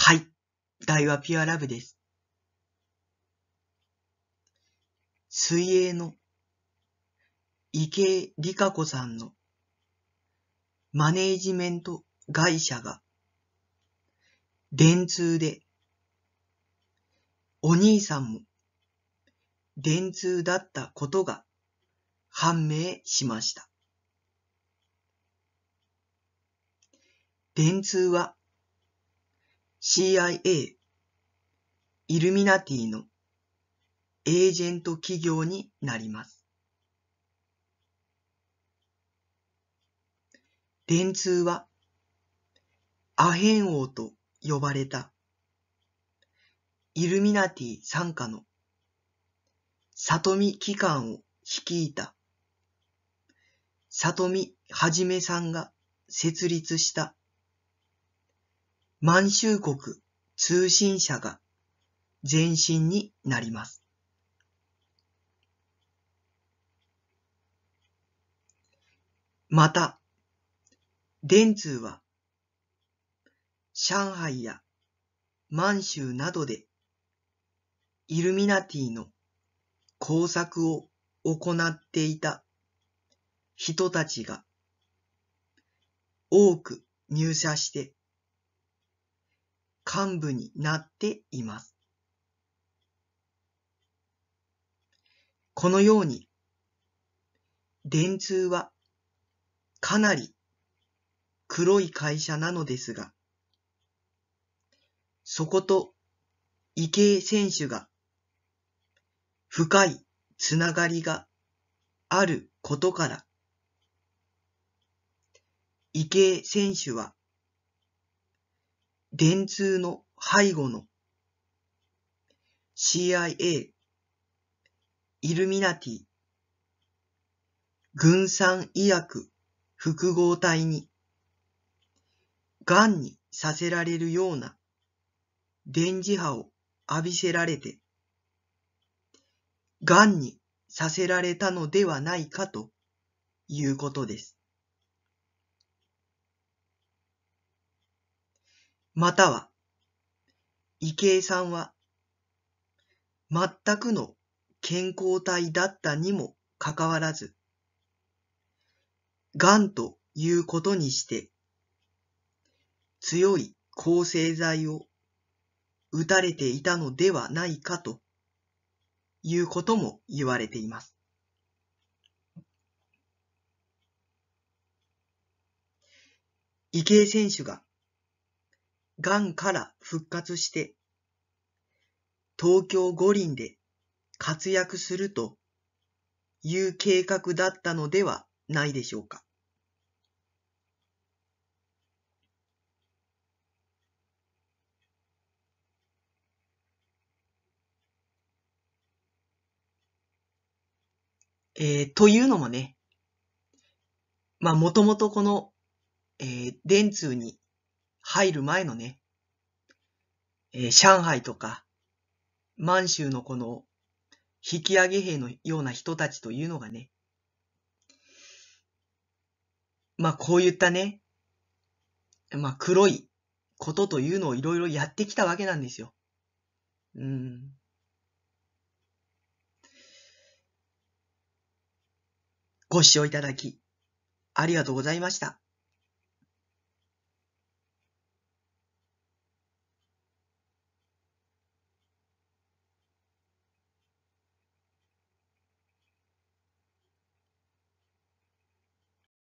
はい。題はピュアラブです。水泳の池江里香子さんのマネージメント会社が電通でお兄さんも電通だったことが判明しました。電通は CIA、イルミナティのエージェント企業になります。電通はアヘン王と呼ばれたイルミナティ参加の里見機関を率いた里見はじめさんが設立した満州国通信社が前身になります。また、電通は、上海や満州などで、イルミナティの工作を行っていた人たちが多く入社して幹部になっています。このように、電通はかなり黒い会社なのですが、そこと池江選手が深いつながりがあることから、池江選手は電通の背後の CIA、イルミナティ、軍産医薬複合体に、癌にさせられるような電磁波を浴びせられて、癌にさせられたのではないかということです。または、池江さんは、全くの健康体だったにもかかわらず、癌ということにして、強い抗生剤を打たれていたのではないかということも言われています。池江選手が癌から復活して、東京五輪で活躍するという計画だったのではないでしょうか。えー、というのもね、まあ、もともとこの、えー、電通に入る前のね、えー、上海とか、満州のこの引き上げ兵のような人たちというのがね、まあこういったね、まあ黒いことというのをいろいろやってきたわけなんですよ。うん。ご視聴いただき、ありがとうございました。